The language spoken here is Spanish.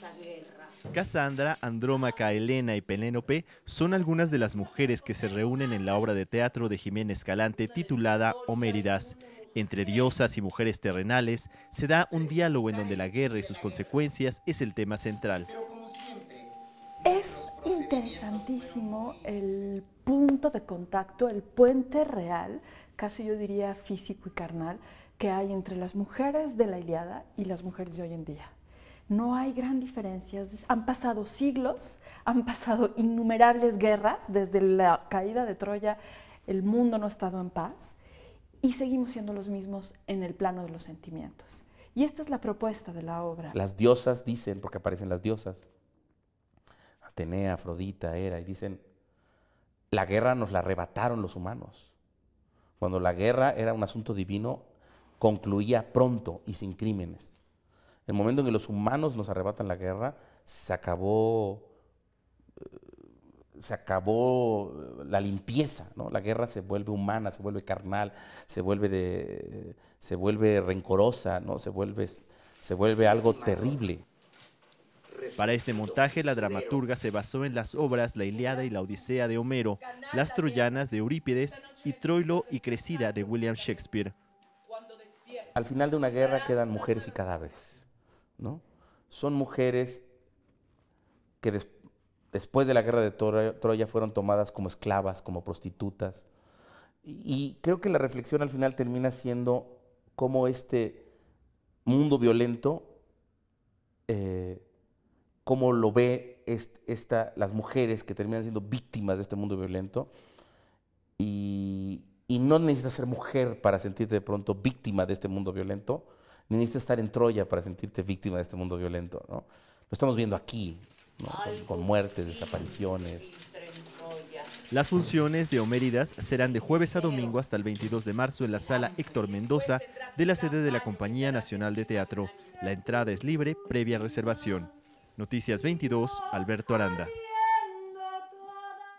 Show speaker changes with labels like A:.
A: Casandra, Cassandra, Andrómaca, Elena y Penélope son algunas de las mujeres que se reúnen en la obra de teatro de Jiménez Escalante titulada Homéridas. Entre diosas y mujeres terrenales se da un diálogo en donde la guerra y sus consecuencias es el tema central.
B: Es interesantísimo el de contacto, el puente real, casi yo diría físico y carnal, que hay entre las mujeres de la Iliada y las mujeres de hoy en día. No hay gran diferencia. Han pasado siglos, han pasado innumerables guerras, desde la caída de Troya el mundo no ha estado en paz y seguimos siendo los mismos en el plano de los sentimientos. Y esta es la propuesta de la obra. Las
C: diosas dicen, porque aparecen las diosas, Atenea, Afrodita, Hera, y dicen, la guerra nos la arrebataron los humanos. Cuando la guerra era un asunto divino, concluía pronto y sin crímenes. El momento en que los humanos nos arrebatan la guerra, se acabó, eh, se acabó eh, la limpieza, ¿no? La guerra se vuelve humana, se vuelve carnal, se vuelve, de, se vuelve rencorosa, ¿no? Se vuelve, se vuelve algo terrible.
A: Para este montaje, la dramaturga se basó en las obras La Iliada y la Odisea de Homero, Las Troyanas de Eurípides y Troilo
C: y Crecida de William Shakespeare. Al final de una guerra quedan mujeres y cadáveres, ¿no? Son mujeres que después de la guerra de Troya fueron tomadas como esclavas, como prostitutas. Y creo que la reflexión al final termina siendo cómo este mundo violento eh, cómo lo ve esta, las mujeres que terminan siendo víctimas de este mundo violento. Y, no necesitas ser mujer para sentirte de pronto víctima de este mundo violento, ni necesitas estar en Troya para sentirte víctima de este mundo violento. ¿no? Lo estamos viendo aquí, con, con, muertes, desapariciones. Las funciones de Homéridas serán de jueves a domingo
A: hasta el 22 de marzo en la sala Héctor Mendoza pues, de la sede de la Compañía Nacional de Teatro. La entrada es libre, previa reservación. Noticias 22, Alberto Aranda.